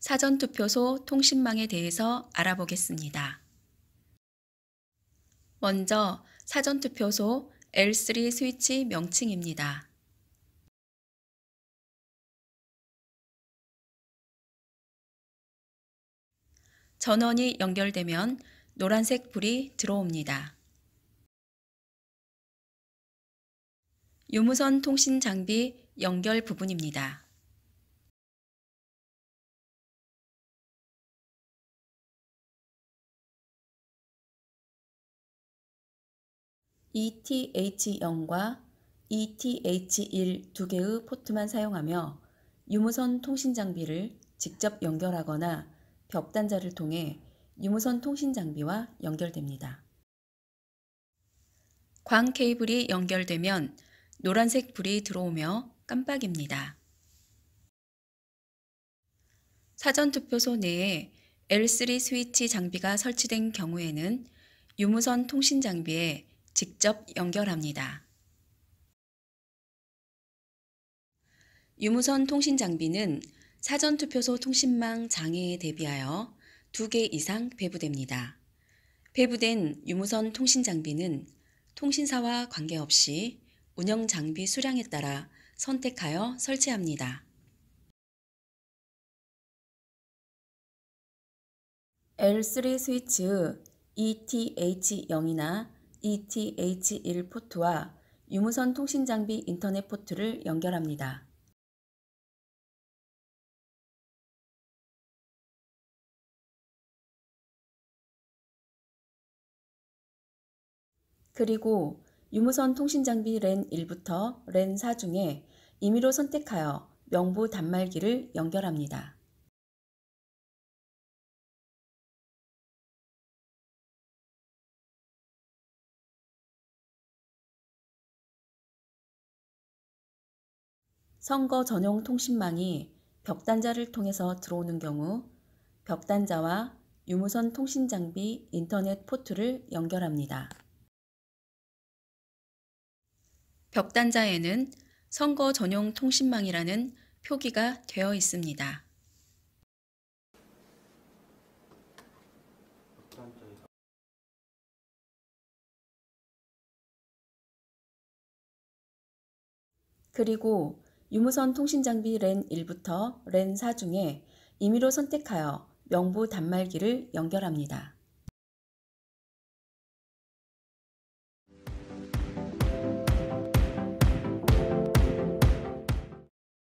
사전투표소 통신망에 대해서 알아보겠습니다. 먼저 사전투표소 L3 스위치 명칭입니다. 전원이 연결되면 노란색 불이 들어옵니다. 유무선 통신 장비 연결 부분입니다. ETH0과 ETH1 두 개의 포트만 사용하며 유무선 통신 장비를 직접 연결하거나 벽단자를 통해 유무선 통신 장비와 연결됩니다. 광 케이블이 연결되면 노란색 불이 들어오며 깜빡입니다. 사전투표소 내에 L3 스위치 장비가 설치된 경우에는 유무선 통신 장비에 직접 연결합니다. 유무선 통신 장비는 사전투표소 통신망 장애에 대비하여 2개 이상 배부됩니다. 배부된 유무선 통신 장비는 통신사와 관계없이 운영 장비 수량에 따라 선택하여 설치합니다. L3 스위치 ETH0이나 ETH1 포트와 유무선 통신 장비 인터넷 포트를 연결합니다. 그리고 유무선 통신 장비 랜 1부터 랜 4 중에 임의로 선택하여 명부 단말기를 연결합니다. 선거 전용 통신망이 벽단자를 통해서 들어오는 경우 벽단자와 유무선 통신 장비 인터넷 포트를 연결합니다. 벽단자에는 선거 전용 통신망이라는 표기가 되어 있습니다. 그리고 유무선 통신장비 랜 1부터 랜4 중에 임의로 선택하여 명부 단말기를 연결합니다.